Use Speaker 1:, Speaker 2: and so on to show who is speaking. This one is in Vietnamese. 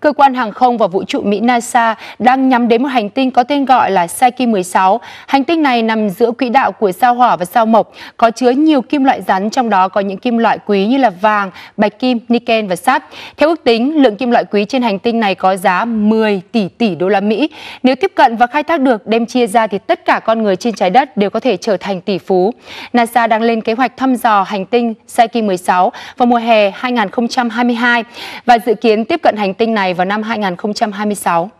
Speaker 1: Cơ quan hàng không và vũ trụ Mỹ NASA đang nhắm đến một hành tinh có tên gọi là Psyche 16. Hành tinh này nằm giữa quỹ đạo của sao hỏa và sao mộc, có chứa nhiều kim loại rắn trong đó có những kim loại quý như là vàng, bạch kim, niken và sắt. Theo ước tính, lượng kim loại quý trên hành tinh này có giá 10 tỷ tỷ đô la Mỹ. Nếu tiếp cận và khai thác được đem chia ra thì tất cả con người trên trái đất đều có thể trở thành tỷ phú. NASA đang lên kế hoạch thăm dò hành tinh Psyche 16 vào mùa hè 2022 và dự kiến tiếp cận hành tinh này này vào năm 2026.